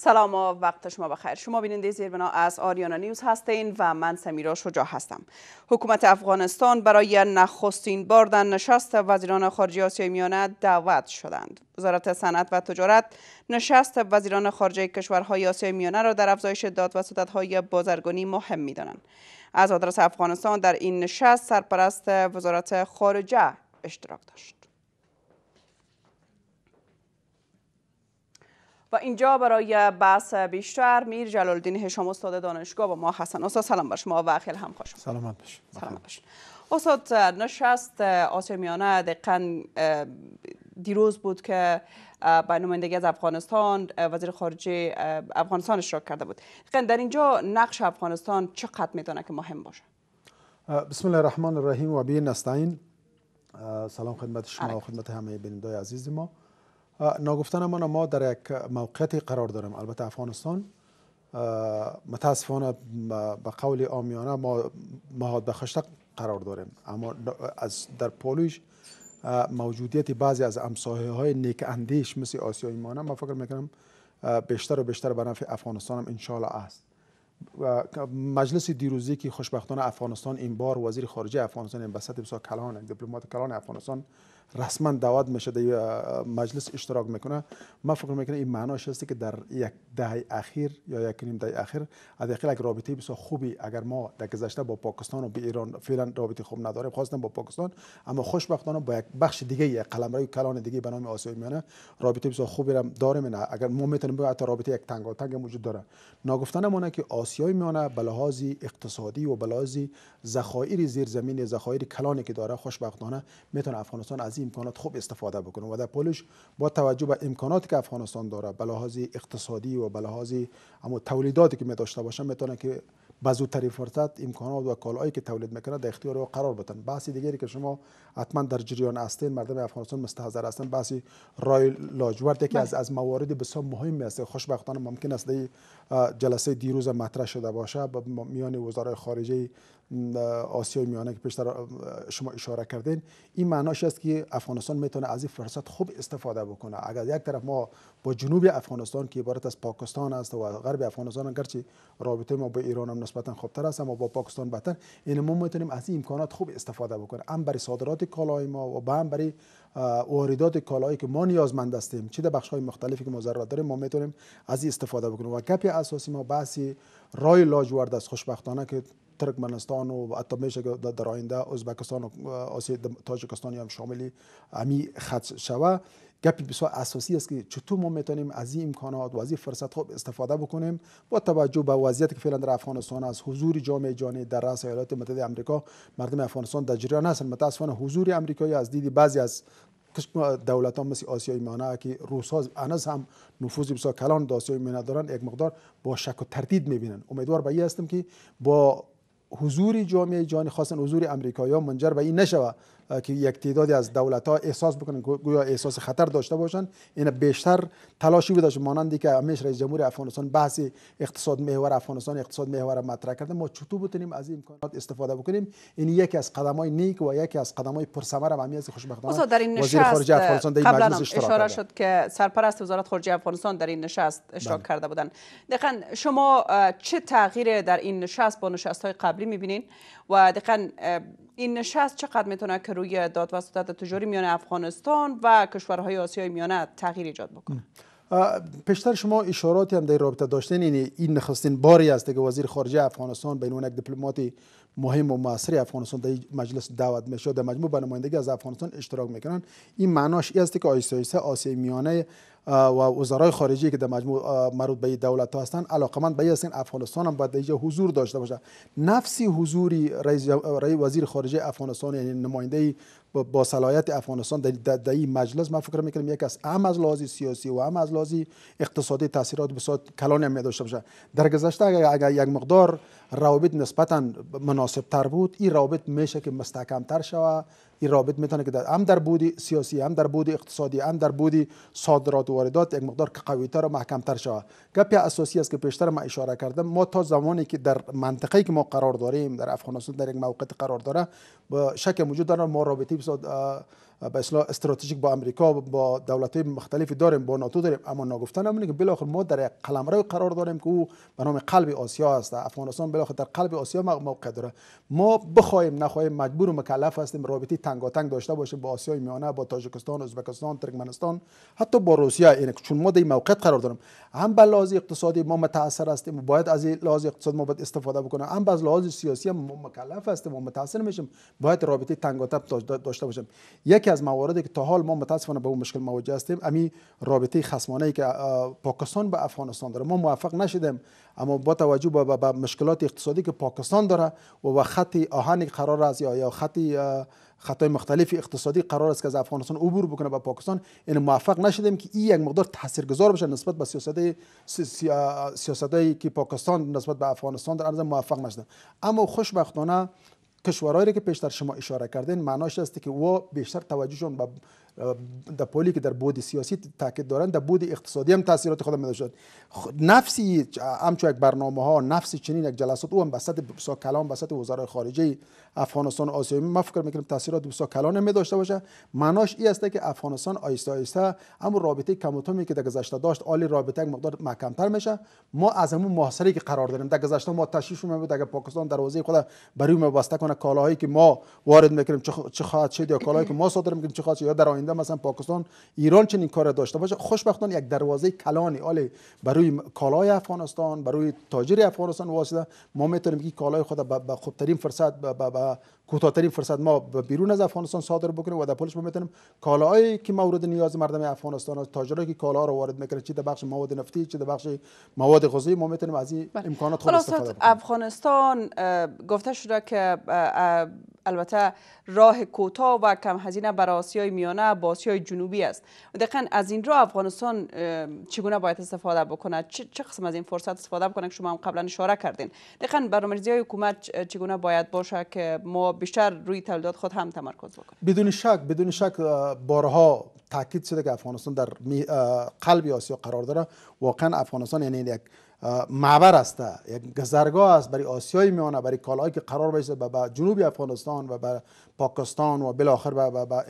سلام و وقت شما بخیر شما بیننده زیربنا از آریانا نیوز هستین و من سمیرا شجاع هستم حکومت افغانستان برای نخستین بار در نشست وزیران خارجه آسیای میانه دعوت شدند وزارت صنعت و تجارت نشست وزیران خارجه کشورهای آسیای میانه را در افزایش داد و های بازرگانی مهم میدانند از آدرس افغانستان در این نشست سرپرست وزارت خارجه اشتراک داشت و اینجا برای بحث بیشتر میر جلال الدین هشام استاد دانشگاه با ما حسن استاد سلام بر شما و خیلی هم خوش سلامت باشید سلامت استاد نشست آسیمیانه دقیقا دیروز بود که به نمایندگی از افغانستان وزیر خارجه افغانستان اشتراک کرده بود در اینجا نقش افغانستان چقدر میدانه که مهم باشه بسم الله الرحمن الرحیم و نستاین سلام خدمت شما و خدمت همه بینندای عزیز ما ناگفتن من ما در یک موقعیت قرار داریم البته افغانستان متاسفانه به قول آمیانه ما مهاد بخشتق قرار داریم اما از در پولیش موجودیت بعضی از امساهه های نیک اندیش مثل آسیای مانه ما فکر میکنم بیشتر و بیشتر به نفع افغانستان هم انشالله است مجلس دیروزی که خوشبختانه افغانستان این بار وزیر خارجه افغانستان این بسط بسا کلان دیپلمات کلان افغانستان رسما دعوت میشه در مجلس اشتراک میکنه من فکر میکنم این معناش هستی که در یک دهه اخیر یا یک نیم دهه اخیر از یک رابطه بسیار خوبی اگر ما در گذشته با پاکستان و با ایران فعلا رابطه خوب نداریم خواستم با پاکستان اما خوشبختانه با یک بخش دیگه یک قلمرو کلان دیگه به نام آسیای میانه رابطه بسیار خوبی را داریم نه اگر ما میتونیم بگیم حتی رابطه یک تنگ و تنگ وجود داره ناگفته مونه که آسیای میانه به اقتصادی و به لحاظ ذخایر زیرزمینی ذخایر کلانی که داره خوشبختانه میتونه افغانستان از امکانات خوب استفاده بکنه و در پولش با توجه به امکاناتی که افغانستان داره به اقتصادی و به اما تولیداتی که می داشته باشن میتونه که به زودترین فرصت امکانات و کالایی که تولید میکنه در اختیار او قرار بدن بحث دیگری که شما حتما در جریان هستین مردم افغانستان مستحضر هستن بحث رای لاجورد یکی از بله. از موارد بسیار مهمی است خوشبختانه ممکن است جلسه دیروز مطرح شده باشه با میان وزرای خارجه آسیای میانه که پیشتر شما اشاره کردین این معناش است که افغانستان میتونه از این فرصت خوب استفاده بکنه اگر یک طرف ما با جنوب افغانستان که عبارت از پاکستان است و غرب افغانستان گرچه رابطه ما با ایران هم نسبتا خوبتر است اما با پاکستان بهتر این یعنی ما میتونیم از این امکانات خوب استفاده بکنیم هم برای صادرات کالای ما و هم برای واردات کالایی که ما نیازمند هستیم چه در بخش های مختلفی که ما داریم ما میتونیم از این استفاده بکنیم و کپی اساسی ما بحث رای لاجورد است خوشبختانه که ترکمنستان و حتی میشه که در آینده ازبکستان و آسیا تاجکستانی هم شاملی امی خط شوه گپی بسیار اساسی است که چطور ما میتونیم از این امکانات و از این فرصت ها استفاده بکنیم با توجه به وضعیت که فعلا در افغانستان از حضور جامعه جهانی در رأس ایالات متحده آمریکا مردم افغانستان در جریان هستند متاسفانه حضور آمریکایی از دیدی بعضی از دولت ها مثل آسیای میانه که روس ها انز هم نفوذ بسیار کلان در آسیای دارن یک مقدار با شک و تردید میبینن امیدوار به این هستم که با حضور جامعه جهانی خاصا حضور امریکایی منجر به این نشوه که یک تعدادی از دولت ها احساس بکنن گویا احساس خطر داشته باشن این یعنی بیشتر تلاشی بوده مانندی که همیش رئیس جمهور افغانستان بحث اقتصاد محور افغانستان اقتصاد محور مطرح کرده ما چطور بتونیم از این امکانات استفاده بکنیم این یعنی یکی از قدم های نیک و یکی از قدم های پرثمر هم از خوشبختانه در این وزیر خارجه افغانستان در این مجلس اشاره شد که سرپرست وزارت خارجه افغانستان در این نشست اشتراک بله. کرده بودند دقیقاً شما چه تغییری در این نشست با نشست های قبلی میبینین و دقیقاً این نشست چقدر میتونه که روی داد و تجاری میان افغانستان و کشورهای آسیای میانه تغییر ایجاد بکنه پیشتر شما اشاراتی هم در رابطه داشتین این یعنی این نخستین باری است که وزیر خارجه افغانستان به عنوان یک دیپلمات مهم و موثر افغانستان در مجلس دعوت میشه در مجموع به نمایندگی از افغانستان اشتراک میکنن این معناش ای است که آیسایسه آسیای میانه و وزرای خارجی که در مجموع مربوط به دولت ها هستند علاقمند به هستند افغانستان هم باید اینجا حضور داشته باشد نفسی حضوری رئیس وزیر خارجه افغانستان یعنی نماینده با صلاحیت افغانستان در این مجلس من فکر میکنم یک از هم از لحاظ سیاسی و هم از لحاظ اقتصادی تاثیرات بسیار کلان هم داشته باشد در گذشته اگر یک مقدار روابط نسبتا مناسب تر بود این روابط میشه که مستحکم تر شود، این رابط میتونه که هم در بودی سیاسی هم در بودی اقتصادی هم در بودی صادرات و واردات یک مقدار که تر و تر شود گپ اساسی است که پیشتر ما اشاره کردم ما تا زمانی که در منطقه که ما قرار داریم در افغانستان در یک موقعیت قرار داره با شک وجود داره ما رابطه به اصطلاح استراتژیک با امریکا با دولت مختلفی داریم با ناتو داریم اما ناگفته نمونه که بالاخره ما در یک قلمرو قرار داریم که او به نام قلب آسیا است افغانستان بالاخره در قلب آسیا موقع داره ما بخوایم نخواهیم مجبور و مکلف هستیم رابطه تنگاتنگ داشته باشیم با آسیای میانه با تاجیکستان ازبکستان ترکمنستان حتی با روسیه اینه چون ما در موقع قرار داریم هم به لحاظ اقتصادی ما متاثر هستیم و باید از لحاظ اقتصاد ما باید استفاده بکنیم هم از لحاظ سیاسی ما مکلف هستیم و متاثر میشیم باید رابطه تنگاتنگ داشته باشیم یک از مواردی که تا حال ما متاسفانه به اون مشکل مواجه هستیم امی رابطه خصمانه ای که پاکستان به افغانستان داره ما موفق نشدیم اما با توجه به مشکلات اقتصادی که پاکستان داره و خطی خط آهنی قرار از یا خط خطای مختلف اقتصادی قرار است که از افغانستان عبور بکنه به پاکستان این یعنی موفق نشدیم که این یک مقدار تاثیرگذار بشه نسبت به سیاست سیاستایی که پاکستان نسبت به افغانستان در موفق نشده اما خوشبختانه کشورهایی که پیشتر شما اشاره کردین معناش است که او بیشتر توجهشون به در پولی که در بود سیاسی تاکید دارن در بود اقتصادی هم تاثیرات خودم داشت خب، نفسی همچو یک برنامه ها نفسی چنین یک جلسات او هم بسط بسا کلام بسط وزرای خارجه افغانستان آسیا ما فکر میکنیم تاثیرات بسا کلان می داشته باشه معناش این است که افغانستان آیسته آیسته اما رابطه کم که در گذشته داشت عالی رابطه یک مقدار محکمتر میشه ما از همون محاصره که قرار داریم در گذشته ما تشویش می بود اگر پاکستان دروازه خود برای ما بسته کنه کالاهایی که ما وارد میکنیم چه خواهد شد یا کالاهایی که ما صادر میکنیم چه خواهد شد یا در شنیدم مثلا پاکستان ایران چنین کار داشته باشه خوشبختانه یک دروازه کلانی آله برای کالای افغانستان برای تاجر افغانستان واسطه ما میتونیم که کالای خود به خوبترین فرصت به کوتاهترین فرصت ما بیرون از افغانستان صادر بکنیم و در پولش ما میتونیم کالایی که مورد نیاز مردم افغانستان است تاجرایی که کالا رو وارد میکنه چه در بخش مواد نفتی چه در بخش مواد غذایی ما میتونیم از این بله. امکانات خود استفاده کنیم. افغانستان گفته شده که البته راه کوتاه و کم هزینه برای آسیای میانه با آسیای جنوبی است دقیقا از این راه افغانستان چگونه باید استفاده بکنه چه قسم از این فرصت استفاده بکنه که شما هم قبلا اشاره کردین دقیقا برنامه‌ریزی حکومت چگونه باید باشه که ما بیشتر روی تولیدات خود هم تمرکز بکنیم بدون شک بدون شک بارها تاکید شده که افغانستان در قلب آسیا قرار داره واقعا افغانستان یعنی یک معبر است یک گذرگاه است برای آسیای میانه برای کالایی که قرار بشه به جنوب افغانستان و به پاکستان و بالاخره به با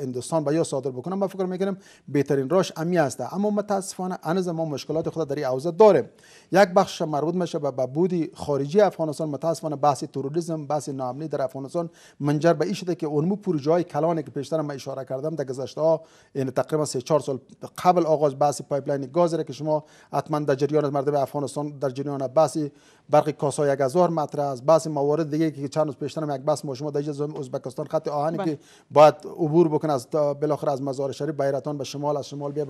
به یا صادر بکنم ما فکر میکنم بهترین راش امی است اما متاسفانه هنوز ما مشکلات خود در این حوزه داریم یک بخش مربوط میشه به بودی خارجی افغانستان متاسفانه بحث تروریسم بحث ناامنی در افغانستان منجر به این شده که اونمو پروژه جای کلانی که پیشتر ما اشاره کردم در گذشته یعنی تقریبا 3 4 سال قبل آغاز بحث پایپلاین گاز را که شما حتما در جریان مردم افغانستان در جریان بحث برق کاسا 1000 مطرح است بحث موارد دیگه که چند روز پیشتر یک بحث ما شما در ازبکستان خط آهنی بله. که باید عبور بکنه از بالاخره از مزار شریف بیرتان به شمال از شمال بیا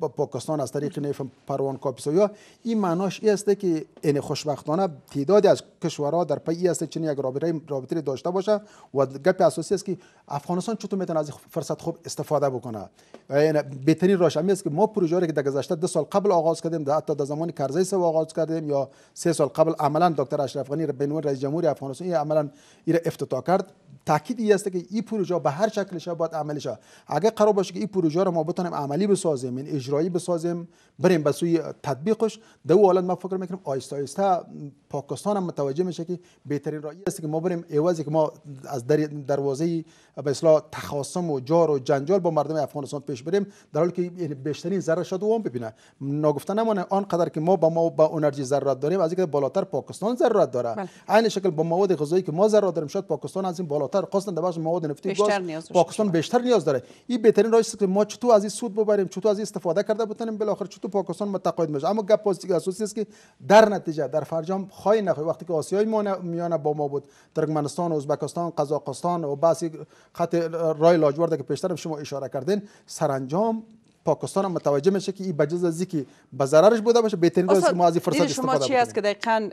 به پاکستان از طریق نیف پروان یا این معناش ای است که این خوشبختانه تعدادی از کشورها در پی است چنین یک رابطه رابطه داشته باشه و گپ اساسی است که افغانستان چطور میتونه از فرصت خوب استفاده بکنه یعنی بهترین راهش است که ما پروژه که در گذشته دو سال قبل آغاز کردیم در حتی در زمان کرزی سه آغاز کردیم یا سه سال قبل عملا دکتر اشرف غنی بنور رئیس جمهور افغانستان این عملا افتتاح کرد تاکید ای است که این پروژه به هر شکلش باید عملی شه. اگر قرار باشه که این پروژه رو ما بتونیم عملی بسازیم این یعنی اجرایی بسازیم بریم به سوی تطبیقش دو حالت ما فکر میکنیم آیسته آیسته پاکستان هم متوجه میشه که بهترین راهی است که ما بریم ایوازی که ما از در دروازه به اصطلاح تخاصم و جار و جنجال با مردم افغانستان پیش بریم در حالی که یعنی بیشترین ضرر شد اون ببینه ناگفته نمونه آنقدر که ما با ما با انرژی ضرورت داریم از اینکه بالاتر پاکستان ضرورت داره بله. عین شکل با مواد غذایی که ما ضرورت داریم شاید پاکستان از این بالاتر بالاتر خواستن در مواد نفتی بیشتر پاکستان بیشتر نیاز داره این بهترین راه است که ما چطور از این سود ببریم چطور از این استفاده کرده بتونیم بالاخره چطور پاکستان متقاعد میشه اما گپ پستی اساسی است که در نتیجه در فرجام خای نه وقتی که آسیای میانه با ما بود ترکمنستان ازبکستان قزاقستان و بعضی خط رای لاجورد که پیشتر شما اشاره کردین سرانجام پاکستان هم متوجه میشه که این بجز از اینکه به ضررش بوده باشه بهترین راه که ما از این فرصت استفاده شما چی است که دقیقاً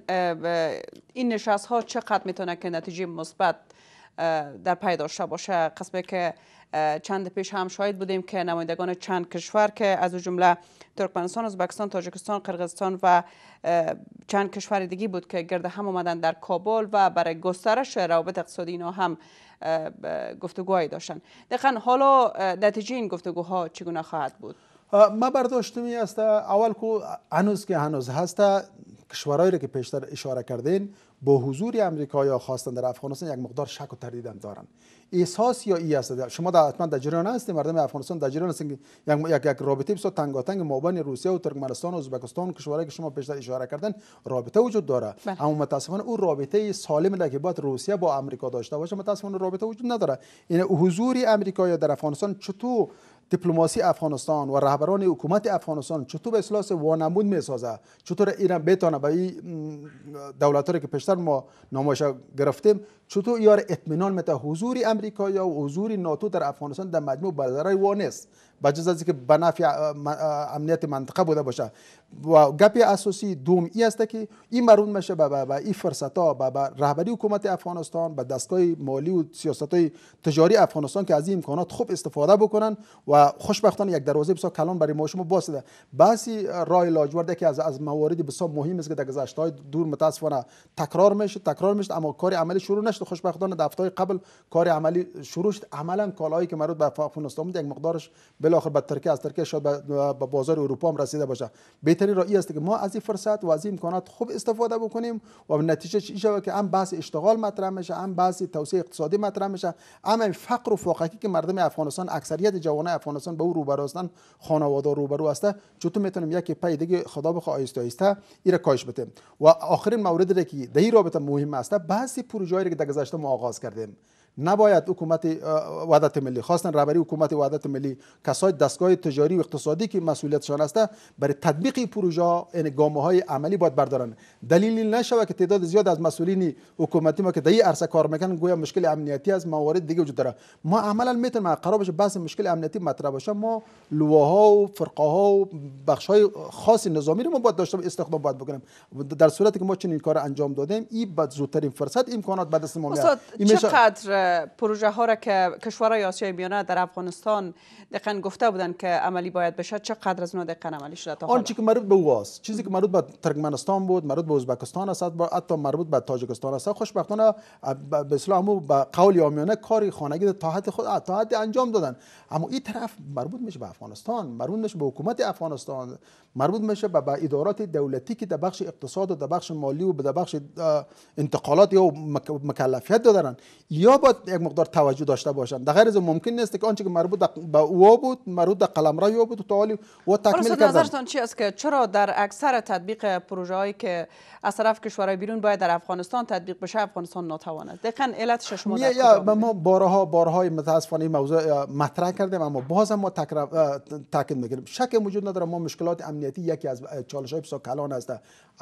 این نشست ها چقدر میتونه که نتیجه مثبت در پی داشته باشه قسمی که چند پیش هم شاید بودیم که نمایندگان چند کشور که از جمله ترکمنستان، ازبکستان، تاجکستان، قرغستان و چند کشور دیگی بود که گرد هم آمدن در کابل و برای گسترش روابط اقتصادی اینا هم گفتگوهایی داشتن. دقیقا حالا نتیجه این گفتگوها چگونه خواهد بود؟ ما برداشتمی است اول که هنوز که هنوز هسته کشورهایی که پیشتر اشاره کردین با حضور امریکا یا خواستن در افغانستان یک مقدار شک و تردید هم دارن احساس یا ای شما در حتما در جریان هستید مردم افغانستان در جریان هستند یک یک, رابطه بسیار تنگاتنگ مابین روسیه و ترکمنستان و ازبکستان کشورهایی که شما پیشتر اشاره کردن رابطه وجود داره بله. اما متاسفانه او رابطه سالم را که باید روسیه با امریکا داشته باشه متاسفانه رابطه وجود نداره این یعنی حضور امریکا در افغانستان چطور دیپلماسی افغانستان و رهبران حکومت افغانستان چطور به اصلاح وانمود می چطور ایران بتونه به این دولت که پیشتر ما نمایش گرفتیم چطور یار اطمینان مت حضور امریکا یا حضور ناتو در افغانستان در مجموع بر وانست با از که به نفع امنیت منطقه بوده باشه و گپ اساسی دوم ای است که این مرون میشه به این فرصت ها به رهبری حکومت افغانستان به دستگاه مالی و سیاست های تجاری افغانستان که از این امکانات خوب استفاده بکنن و خوشبختانه یک دروازه بسیار کلان برای ما شما باز شده بحثی رای لاجورد که از از موارد بسیار مهم است که در گذشته های دور متاسفانه تکرار میشه تکرار میشه اما کار عملی شروع نشد خوشبختانه دفتای قبل کار عملی شروع شد عملا کالایی که مربوط به افغانستان بود یک مقدارش بالاخره به ترکیه از ترکیه شاید به بازار اروپا هم رسیده باشه بهترین راهی است که ما از این فرصت و از این امکانات خوب استفاده بکنیم و نتیجه چی شود که هم بحث اشتغال مطرح میشه هم بحث توسعه اقتصادی مطرح میشه هم فقر و فاقگی که مردم افغانستان اکثریت جوان افغانستان به او روبرو هستن خانواده روبرو هسته چطور میتونیم یک پای دیگه خدا بخواه آیسته آیسته ایره کاهش بده و آخرین موردی که در این رابطه مهم است بحث پروژه‌ای که در گذشته ما آغاز کردیم نباید حکومت وحدت ملی خواستن رهبری حکومت وحدت ملی کسای دستگاه تجاری و اقتصادی که مسئولیتشان است برای تطبیق پروژه این یعنی گامه های عملی باید بردارن دلیل نشوه که تعداد زیاد از مسئولین حکومتی ما که در این عرصه کار میکنن گویا مشکل امنیتی از موارد دیگه وجود داره ما عملا میتونیم قرار بشه بحث مشکل امنیتی مطرح باشه ما لواها و فرقه ها و بخش های خاص نظامی رو ما باید داشته استخدام باید بکنیم در صورتی که ما چنین کار انجام دادیم این بعد زودترین فرصت امکانات بعد از ما میاد چقدر پروژه ها را که کشور آسیای میانه در افغانستان دقیقا گفته بودند که عملی باید بشه قدر از اونها دقیقا عملی شده تا آن آنچه که مربوط به واس چیزی که مربوط به ترکمنستان بود مربوط به ازبکستان است حتی مربوط به تاجیکستان است خوشبختانه به اصطلاح به قول یامیانه کاری خانگی تا حد خود تا حد انجام دادن اما این طرف مربوط میشه به افغانستان مربوط میشه به حکومت افغانستان مربوط میشه به ادارات دولتی که در بخش اقتصاد و در بخش مالی و در بخش انتقالات یا مکلفیت دارن یا با باید یک مقدار توجه داشته باشند در غیر از ممکن نیست که آنچه که مربوط به او بود مربوط به قلمرو او بود و حالی و تکمیل پس نظرتان چی است که چرا در اکثر تطبیق پروژه هایی که از طرف کشورهای بیرون باید در افغانستان تطبیق بشه افغانستان ناتوان است دقیقاً علتش شما در ما بارها بارهای متاسفانه موضوع مطرح کردیم اما باز ما تاکید میکنیم شک وجود نداره ما مشکلات امنیتی یکی از چالش بسیار کلان هست.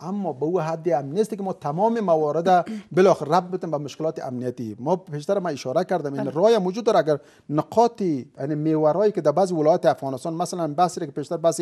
اما به او حد امنی که ما تمام موارد بالاخره رب بتیم به مشکلات امنیتی ما پیشتر ما اشاره کردم این بله. رای موجود داره اگر نقاط یعنی میورایی که در بعض ولایات افغانستان مثلا بحثی که پیشتر بحث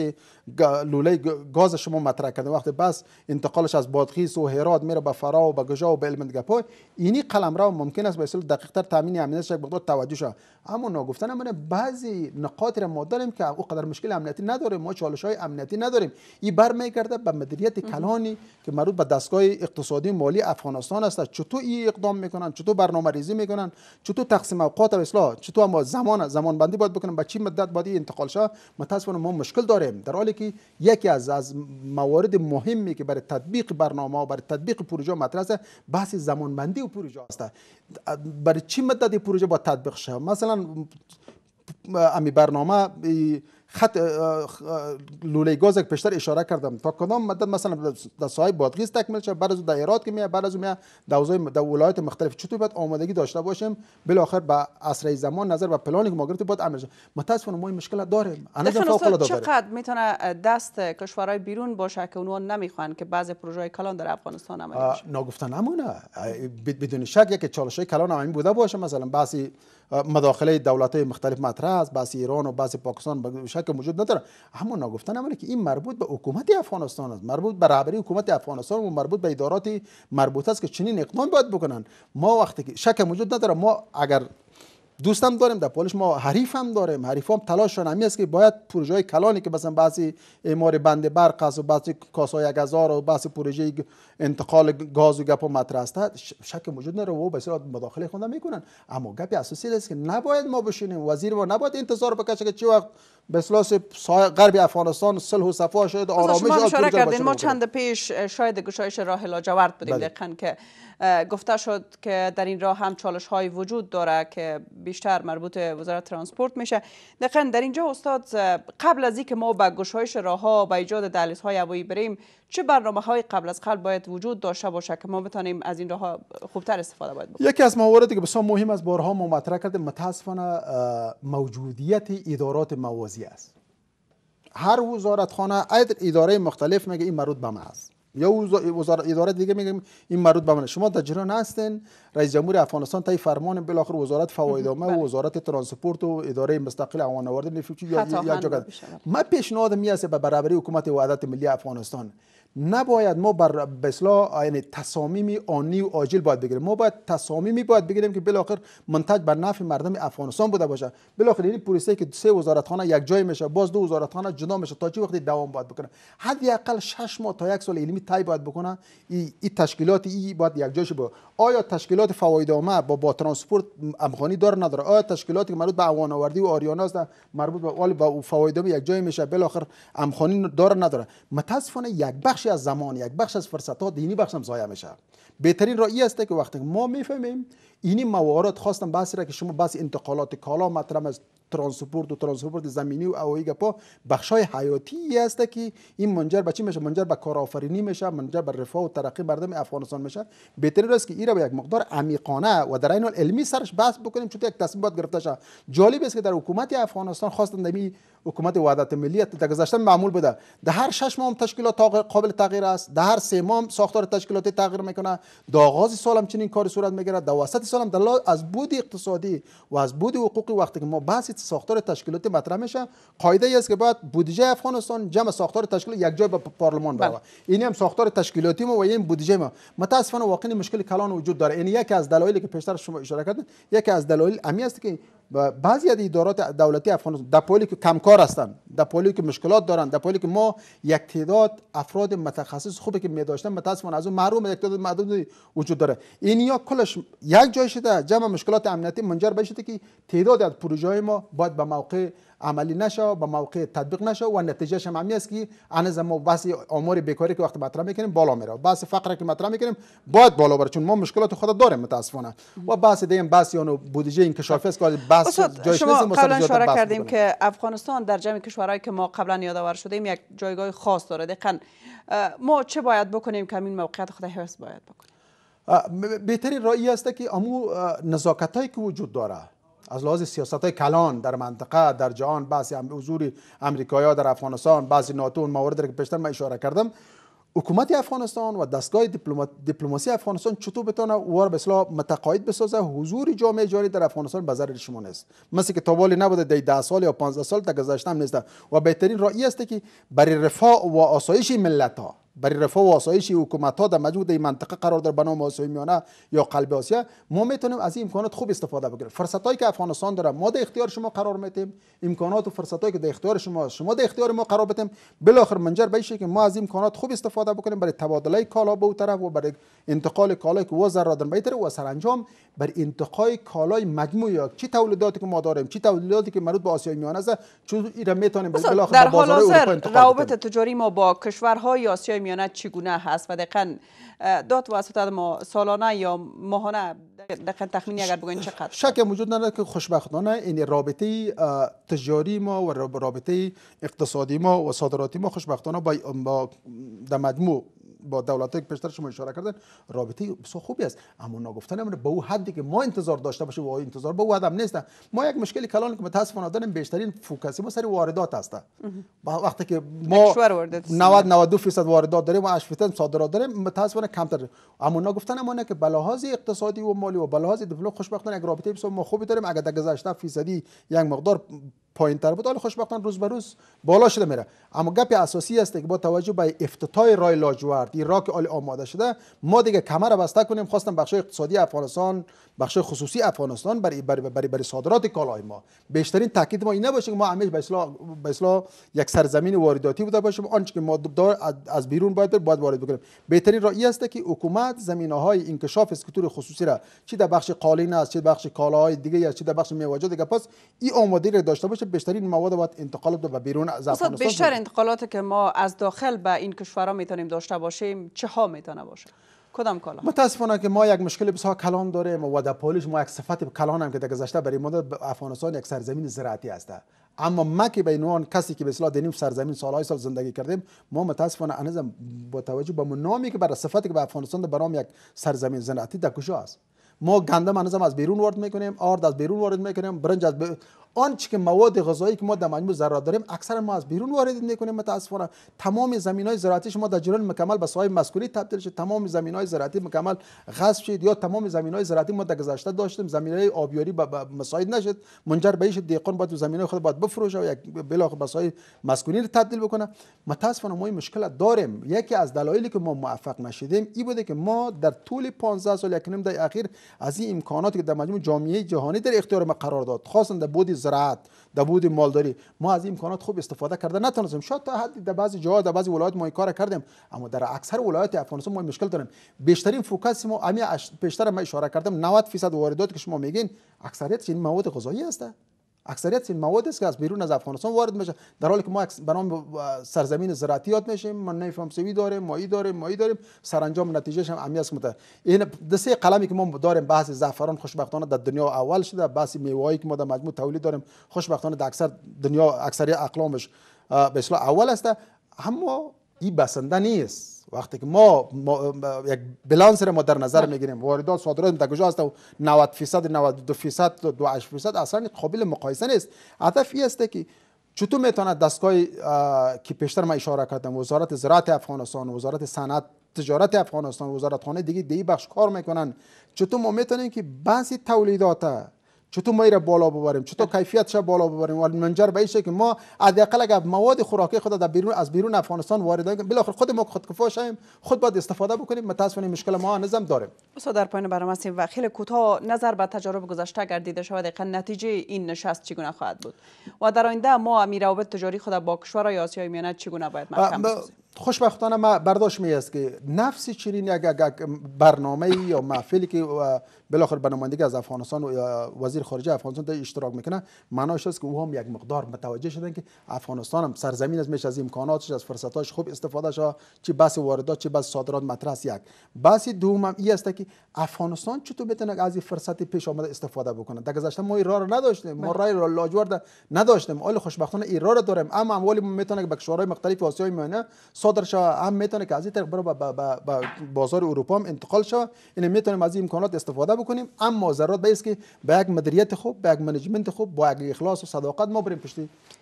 لوله گاز شما مطرح کردن وقتی بس انتقالش از بادغیس و هرات میره به فرا و به گجا و به علمدگپای اینی قلمرو ممکن است به دقیق دقیقتر تامین امنیتش یک مقدار توجه شود اما ناگفتن من بعضی نقاطی را ما داریم که اوقدر مشکل امنیتی نداره ما چالش های امنیتی نداریم این برمیگرده به مدیریت کلان که مربوط به دستگاه اقتصادی مالی افغانستان است چطور این اقدام میکنن چطور برنامه ریزی میکنن چطور تقسیم اوقات و اصلاح چطور ما زمان زمان بندی باید بکنیم به چی مدت باید انتقال شه متاسفانه ما مشکل داریم در حالی که یکی از از موارد مهمی که برای تطبیق برنامه و برای تطبیق پروژه مطرح است بحث زمان بندی و پروژه است برای چی مدت پروژه با تطبیق شه مثلا امی برنامه خط لوله که پیشتر اشاره کردم تا کدام مدت مثلا در سایه بادغیس تکمیل شه بعد از در ایراد که میاد بعد از میاد در در ولایت مختلف چطور باید آمادگی داشته باشیم بالاخره به اسرع زمان نظر به پلانی که ما گرفتیم باید عمل شه متاسفانه ما این مشکل داریم انا فوق العاده چقدر میتونه دست کشورهای بیرون باشه که اونها نمیخوان که بعضی پروژه کلان در افغانستان عمل بشه ناگفته نمونه بدون شک یک چالش کلان هم بوده باشه مثلا بعضی مداخله دولت مختلف مطرح است بس ایران و بس پاکستان به شک موجود نداره اما نگفته نمونه که این مربوط به حکومت افغانستان است مربوط به رهبری حکومت افغانستان و مربوط به ادارات مربوطه است که چنین اقدام باید بکنن ما وقتی که شک موجود نداره ما اگر دوستم داریم در پالش ما حریف هم داریم حریف هم تلاش همی است که باید پروژه کلانی که مثلا بعضی اعمار بند برق است و بعضی کاسای اگزار و بعضی پروژه انتقال گاز و گپ و مطرح است شک موجود نره و بسیار مداخله خونده میکنن اما گپ اساسی است که نباید ما بشینیم وزیر ما نباید انتظار بکشه که چه وقت به غرب افغانستان صلح و صفا شد خب، آرامش شما اشاره کردین ما چند پیش شاید گشایش راه لاجورد بودیم بله. دقیقاً که گفته شد که در این راه هم چالش های وجود داره که بیشتر مربوط وزارت ترانسپورت میشه دقیقا در اینجا استاد قبل از اینکه ما به گشایش راه ها به ایجاد های هوایی بریم چه برنامه های قبل از قلب باید وجود داشته باشه که ما بتانیم از این راه خوبتر استفاده باید بکنیم یکی از مواردی که بسیار مهم از بارها ما مطرح کردیم متاسفانه موجودیت ادارات موازی است هر وزارتخانه اداره مختلف میگه این مرود به من است یا وزارت اداره دیگه میگه این مرود به من شما در جریان هستین رئیس جمهور افغانستان تای فرمان بالاخره وزارت فوایدامه و بله. وزارت ترانسپورت و اداره مستقل اوانوارد نفیچی یا یا ما پیشنهاد می به برابری حکومت وحدت ملی افغانستان نباید ما بر بسلا یعنی تصامیم آنی و عاجل باید بگیریم ما باید تصامیمی باید بگیریم که بالاخره منتج بر نفع مردم افغانستان بوده باشه بالاخره این یعنی پروسه که سه وزارتخانه یک جای میشه باز دو وزارتخانه جدا میشه تا چه وقتی دوام باید بکنه حداقل 6 ماه تا یک سال علمی تای باید بکنه این ای تشکیلات ای باید یک جایش با آیا تشکیلات فوایدامه با با ترانسپورت امکانی دار نداره آیا تشکیلاتی که مربوط به آوردی و آریانا است مربوط به با فواید یک جای میشه بالاخره امکانی داره نداره متاسفانه یک بخش از زمان یک بخش از فرصت ها دینی بخش هم ضایع میشه بهترین راه است که وقتی ما میفهمیم این موارد خواستم بحثی را که شما بحث انتقالات کالا مطرح است ترانسپورت و ترانسپورت زمینی و هوایی گپا بخشای حیاتی است که این منجر به چی میشه منجر به کارآفرینی میشه منجر به رفاه و ترقی مردم افغانستان میشه بهتره است که این را به یک مقدار عمیقانه و در عین حال علمی سرش بحث بکنیم چون یک تصمیم باید گرفته شود جالب است که در حکومت افغانستان خواستن دمی حکومت وحدت ملی تا گذشته معمول بوده در هر شش ماه تشکیلات قابل تغییر است در هر سه ماه ساختار تشکیلات تغییر میکنه داغاز سال هم چنین کاری صورت میگیره در وسط هم در از بود اقتصادی و از بود حقوقی وقتی که ما بحث ساختار تشکیلاتی مطرح میشه قاعده است که باید بودجه افغانستان جمع ساختار تشکیل یک جای به پارلمان بله. بره این هم ساختار تشکیلاتی ما و این بودجه ما متاسفانه واقعا مشکل کلان وجود داره این یعنی یکی از دلایلی که پیشتر شما اشاره کردید یکی از دلایل امی است که بعضی از ادارات دولتی افغانستان در پولی که کمکار هستند در پولی که مشکلات دارند در پولی که ما یک تعداد افراد متخصص خوبی که می داشتن متاسفانه از اون محروم یک تعداد محدود وجود داره این یا کلش یک جای شده جمع مشکلات امنیتی منجر بشه که تعداد از پروژه های ما باید به موقع عملی نشه به موقع تطبیق نشه و نتیجه هم است که ان ما بحث آمار بیکاری که وقت مطرح میکنیم بالا میره بس فقر که مطرح میکنیم باید بالا بره چون ما مشکلات خود داریم متاسفانه و بس دیم بس یانو یعنی بودجه این کشور است که بس جایش شما اشاره کردیم که افغانستان در جمع کشورهایی که ما قبلا یادآور شدیم یک جایگاه خاص داره دقیقاً ما چه باید بکنیم که این موقعیت خود حفظ باید بکنیم بهترین رایی است که امو نزاکت که وجود داره از لحاظ سیاست های کلان در منطقه در جهان بعضی حضور امریکایی در افغانستان بعضی ناتو اون را که پیشتر من اشاره کردم حکومت افغانستان و دستگاه دیپلماسی افغانستان چطور بتونه وار به اصلاح متقاعد بسازه حضور جامعه جهانی در افغانستان به ضرر شما نیست مثل که توالی نبوده دی 10 سال یا 15 سال تا گذشته هم نیست و بهترین راه است که برای رفاه و آسایش ملت ها برای رفاه و آسایش حکومت ها در مجموع این منطقه قرار در بنام آسیای میانه یا قلب آسیا ما میتونیم از این امکانات خوب استفاده بگیریم فرصت هایی که افغانستان داره ما در اختیار شما قرار میتیم امکانات و فرصت هایی که در اختیار شما شما در اختیار ما قرار بدیم بالاخره منجر به که ما از این امکانات خوب استفاده بکنیم برای تبادله کالا به طرف و برای انتقال کالای که وزر را در طرف و سرانجام بر انتقال کالای یا چی تولیداتی که ما داریم چی تولیداتی که مربوط به آسیای میانه است چون میتونیم بالاخره در حال حاضر روابط تجاری ما با کشورهای آسیای میانه چگونه هست و دقیقا داد وسط ما سالانه یا ماهانه دقیقا تخمینی اگر بگوین چقدر شک موجود نداره که خوشبختانه این رابطه تجاری ما و رابطه اقتصادی ما و صادراتی ما خوشبختانه با در مجموع با دولت که پیشتر شما اشاره کردن رابطه بسیار خوبی است اما نگفتن نمونه به او حدی که ما انتظار داشته باشیم و انتظار به او هم نیست ما یک مشکلی کلان که متاسفانه داریم بیشترین فوکسی ما سر واردات است وقتی که ما 90 92 فیصد واردات داریم و 8 فیصد صادرات داریم متاسفانه کمتر اما نگفتن نمونه که بلاحاظ اقتصادی و مالی و بلاحاظ دیپلم خوشبختانه یک رابطه بسیار خوبی داریم اگر در گذشته فیصدی یک مقدار پایین تر بود حالا خوشبختانه روز به روز بالا شده میره اما گپ اساسی است که با توجه به افتتاح رای لاجورد این راه که آماده شده ما دیگه کمر بسته کنیم خواستم بخش اقتصادی افغانستان بخش خصوصی افغانستان برای برای برای, صادرات کالای ما بیشترین تاکید ما این نباشه که ما همیشه به اصطلاح یک سرزمین وارداتی بوده باشیم آنچه که ما از بیرون باید باید, وارد بکنیم بهترین راه است که حکومت زمینه های انکشاف سکتور خصوصی را چه در بخش قالین است چه بخش کالاهای دیگه است چه در بخش میوه‌جات دیگه پس این آماده را داشته باشه که بیشترین مواد باید انتقال بده به بیرون از افغانستان بیشتر انتقالات که ما از داخل به این کشورها میتونیم داشته باشیم چه ها میتونه باشه کدام کالا متاسفانه که ما یک مشکل بسیار کلان داره مواد پولیش ما یک صفت کلان هم که در گذشته برای مدت افغانستان یک سرزمین زراعتی است اما ما که به عنوان کسی که به اصطلاح سرزمین سالهای سال زندگی کردیم ما متاسفانه انزم با توجه به نامی که برای صفتی که به افغانستان در برام یک سرزمین زراعتی در کجا است ما گندم هنوز از بیرون وارد میکنیم آرد از بیرون وارد میکنیم برنج از ب... آنچه که مواد غذایی که ما در مجموع ذرات داریم اکثر ما از بیرون وارد میکنیم متاسفانه تمام زمین های زراعتی ما در جریان مکمل به صاحب مسکونی تبدیل شد تمام زمین های زراعتی مکمل غصب شد یا تمام زمین های زراعتی ما در گذشته داشتیم زمین های آبیاری به مساعد نشد منجر به ایش دیقان باید زمین های خود باید بفروشه و یک بلاخ به صاحب مسکونی رو تبدیل بکنه متاسفانه ما این مشکل داریم یکی از دلایلی که ما موفق نشدیم این بوده که ما در طول 15 سال یک در اخیر از این امکاناتی که در مجموع جامعه جهانی در اختیار ما قرار داد خاصا در بودی زراعت د بود مالداری ما از امکانات خوب استفاده کرده نتونستیم شاید تا حدی در بعضی جاها در بعضی ولایت ما این کار کردیم اما در اکثر ولایات افغانستان ما مشکل داریم بیشترین فوکس ما همین پیشتر ما اشاره کردم 90 فیصد واردات که شما میگین اکثریت این مواد غذایی هسته اکثریت این مواد است که از بیرون از افغانستان وارد میشه در حالی که ما به سرزمین زراعتی یاد میشیم ما نیف همسوی داریم مایی داریم مایی داریم سرانجام نتیجه هم امی است مت این دسه قلمی که ما داریم بحث زعفران خوشبختانه در دنیا اول شده بحث میوه‌ای که ما در مجموع تولید داریم خوشبختانه در اکثر دنیا اکثریت اقلامش به اصطلاح اول است اما این بسنده نیست وقتی که ما, یک بلانس را ما در نظر میگیریم واردات صادرات در کجا هست و 90 فیصد 92 فیصد 28 فیصد اصلا قابل مقایسه نیست هدف این است که چطور میتواند دستگاه که پیشتر ما اشاره کردم وزارت زراعت افغانستان وزارت صنعت تجارت افغانستان وزارت خانه دیگه دی بخش کار میکنن چطور ما میتونیم که بعضی تولیدات چطور ما را بالا ببریم چطور بله. کیفیتش بالا ببریم و منجر به که ما حداقل اگر مواد خوراکی خود در بیرون از بیرون افغانستان وارد کنیم بالاخره خود ما خودکفا شیم خود باید استفاده بکنیم متاسفانه مشکل ما نظم داریم استاد در پایین برنامه هستیم و خیلی کوتاه نظر به تجارب گذشته اگر دیده شود دقیقا نتیجه این نشست چگونه خواهد بود و در آینده ما روابط تجاری خود با کشورهای آسیای میانه چگونه باید محکم خوشبختانه ما برداشت می است که نفس چرین یک برنامه یا محفلی که بالاخره به از افغانستان و وزیر خارجه افغانستان در اشتراک میکنه معناش است که او هم یک مقدار متوجه شدن که افغانستان هم سرزمین از میش از امکاناتش از فرصتاش خوب استفاده شه چه بس واردات چی بس صادرات مطرح است یک بس دوم هم این است که افغانستان چطور بتونه از این فرصت پیش آمده استفاده بکنه در گذشته ما ایران را نداشتیم ما بله. رای را لاجورد نداشتیم حال خوشبختانه ایران را داریم اما اموال میتونه به کشورهای مختلف آسیای میانه صادر شوه هم میتونه که از این طریق به بازار اروپا هم انتقال شوه یعنی میتونیم از این امکانات استفاده بکنیم اما ضرورت به که به یک مدیریت خوب به یک منیجمنت خوب با یک اخلاص و صداقت ما بریم پشت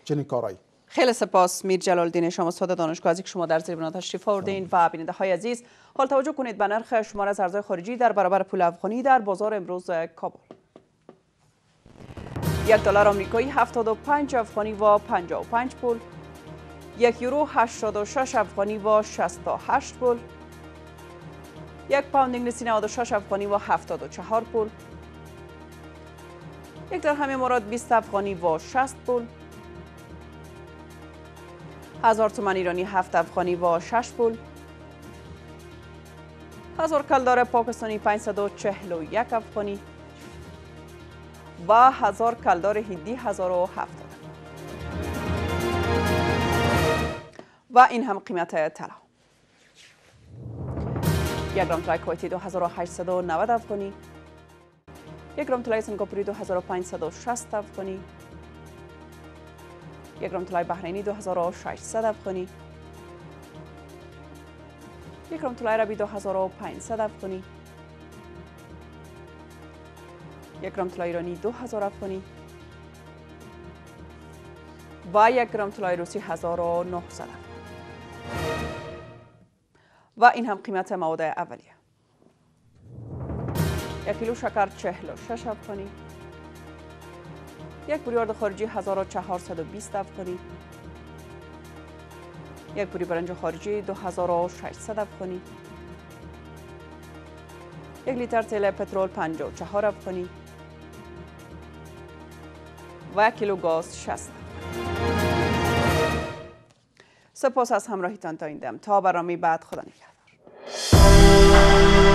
چنین کارایی خیلی سپاس میر جلال دین شما استاد دانشگاه از شما در زیر تشریف آوردین و بیننده های عزیز حال توجه کنید به نرخ شماره از ارزهای خارجی در برابر پول افغانی در بازار امروز کابل یک دلار آمریکایی 75 افغانی و 55 پول یک یورو 86 افغانی با 68 پول یک پوند انگلیسی 96 افغانی و 74 پول یک درهم امارات 20 افغانی و 60 پول هزار تومن ایرانی 7 افغانی با 6 پول هزار کلدار پاکستانی 541 افغانی و هزار کلدار هندی 1007 و این هم قیمت طلا یک گرم طلای کویتی 2890 افغانی یک گرم طلای سنگاپوری 2560 افغانی یک گرم طلای بحرینی 2600 افغانی یک گرم طلای عربی 2500 افغانی یک گرم طلای ایرانی 2000 افغانی و یک گرم طلای روسی 1900 افغانی و این هم قیمت مواد اولیه یک کیلو شکر 46 افغانی یک بریارد خارجی 1420 افغانی یک بری برنج خارجی 2600 افغانی یک لیتر تیل پترول 54 افغانی و یک کیلو گاز 60 سپاس از همراهیتان تا این دم تا برنامه بعد خدا نگهدار Bye.